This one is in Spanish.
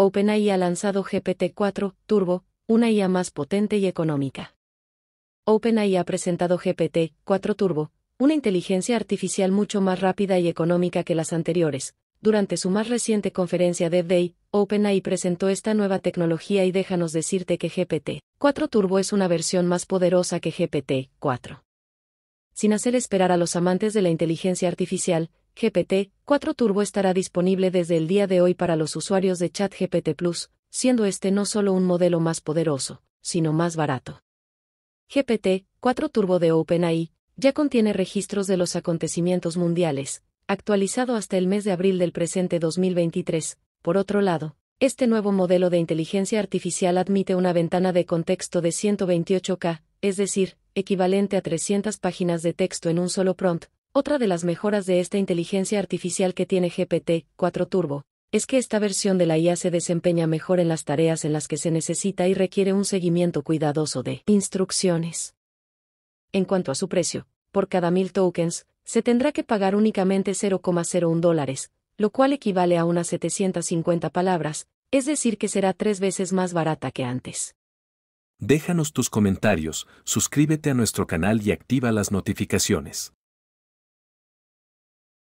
OpenAI ha lanzado GPT-4 Turbo, una IA más potente y económica. OpenAI ha presentado GPT-4 Turbo, una inteligencia artificial mucho más rápida y económica que las anteriores. Durante su más reciente conferencia de Day, OpenAI presentó esta nueva tecnología y déjanos decirte que GPT-4 Turbo es una versión más poderosa que GPT-4. Sin hacer esperar a los amantes de la inteligencia artificial, GPT-4 Turbo estará disponible desde el día de hoy para los usuarios de ChatGPT Plus, siendo este no solo un modelo más poderoso, sino más barato. GPT-4 Turbo de OpenAI ya contiene registros de los acontecimientos mundiales, actualizado hasta el mes de abril del presente 2023. Por otro lado, este nuevo modelo de inteligencia artificial admite una ventana de contexto de 128K, es decir, equivalente a 300 páginas de texto en un solo prompt, otra de las mejoras de esta inteligencia artificial que tiene GPT-4 Turbo es que esta versión de la IA se desempeña mejor en las tareas en las que se necesita y requiere un seguimiento cuidadoso de instrucciones. En cuanto a su precio, por cada mil tokens, se tendrá que pagar únicamente 0,01 dólares, lo cual equivale a unas 750 palabras, es decir que será tres veces más barata que antes. Déjanos tus comentarios, suscríbete a nuestro canal y activa las notificaciones.